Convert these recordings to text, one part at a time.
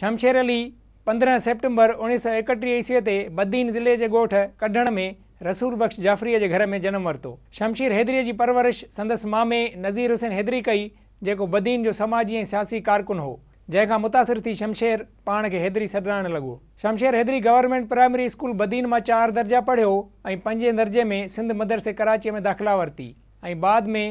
शमशेर अली पंद्रहं सेप्टेंबर उणिवीह सौ एकटीह ईस्वीअ ते बदीन ज़िले जे ॻोठु कढण में रसूल बख़्श जाफ़रीअ जे घर में जनमु वरितो शमशीर हैदरीअ जी परवरिश संदसि मामे नज़ीर हुसैन हैदरी कई जेको बदीन जो समाजी ऐं सियासी कारकुन हो जंहिंखां मुतासिर थी शमशेर पाण खे हैदरी सॾाइणु लॻो Shamsher Haidari government primary school Badin मां चारि दर्जा पढ़ियो ऐं पंजे दर्जे में सिंध मदरसे कराचीअ में दाख़िला वरिती ऐं बाद में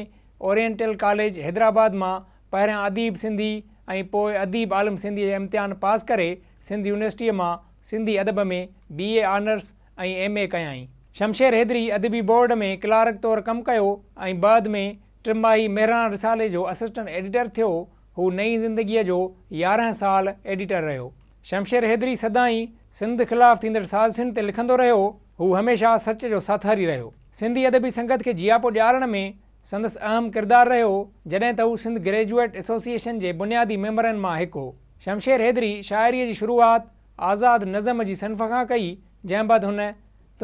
ओरिएंटल कॉलेज हैदराबाद मां पहिरियां अदीब सिंधी ऐं पोइ अदीब आलम सिंधीअ इम्तिहान पास करे सिंध यूनिवर्सिटीअ मां सिंधी अदब में बी ए ऑनर्स ऐं ए कयाई शमशेर हैदरी अदबी बोर्ड में क्लार्क तौरु कमु कयो ऐं बाद में त्रिम्बाही महिर रिसाले जो असिस्टेंट एडिटर थियो हू नई ज़िंदगीअ जो यारहं साल एडिटर रहियो शमशेर हैदरी सदाई सिंध ख़िलाफ़ु थींदड़ साज़नि ते लिखंदो रहियो हू हमेशह सच जो साथारी रहियो सिंधी अदबी संगत खे जियापो ॾियारण में संदसि अहम किरदारु रहियो जॾहिं त हू सिंध ग्रेजुएट एसोसिएशन जे बुनियादी मैंबरनि मां हिकु हो शमशेर हैदरी शाइरी जी शुरुआति आज़ादु नज़म जी सनफ़ खां कई जंहिं बाद हुन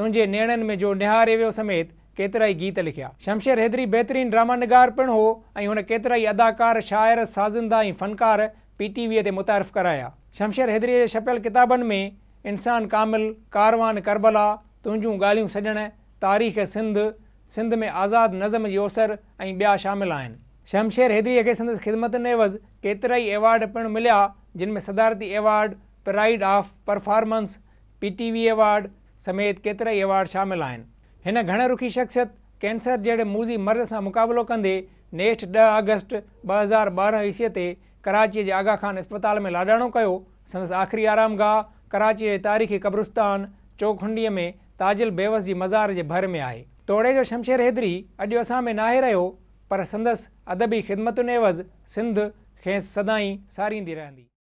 तुंहिंजे नेणनि में जो निहारे निहारेवियो समेत केतिरा ई गीत लिखिया शमशेर हैदरी बहितरीन ड्रामा निगार पिणु हो ऐं हुन केतिरा ई अदाकार शाइरु साज़िंदा ऐं फ़नकार पी टीवीअ ते मुतारिफ़ु कराया शमशेर हैदरीअ जे छपियल किताबनि में इंसान कामिल कारवान करबला तुहिंजियूं ॻाल्हियूं सॼणु तारीख़ सिंध सिंध में आज़ादु नज़म योसर अवसर ऐं ॿिया शामिल आहिनि शमशेर हैदरीअ खे संदसि ख़िदमत नेवज़ केतिरा ई अवार्ड पिणु मिलिया जिन में सदारती award pride of performance P T V award समेत केतिरा ई अवार्ड शामिल आहिनि हिन घणे रुखी शख़्सियत कैंसर जहिड़े मूज़ी मर्ज़ सां मुक़ाबिलो कंदे नेक्स्ट ॾह अगस्त ॿ हज़ार ॿारहं ईस्वीअ ते कराचीअ जे ख़ान अस्पताल में लाॾाणो कयो संदसि आख़िरी आराम गाह कराचीअ जे तारीख़ी क़ब्रुस्तान चौकुंडीअ में ताजिल बेवस जी मज़ार जे भर में आहे तोड़े जो शमशेर हैदरी अॼु असां में नाहे रहियो पर संदसि अदबी ख़िदमतुनि नेवज़ सिंध खेसि सदाई सारींदी रहंदी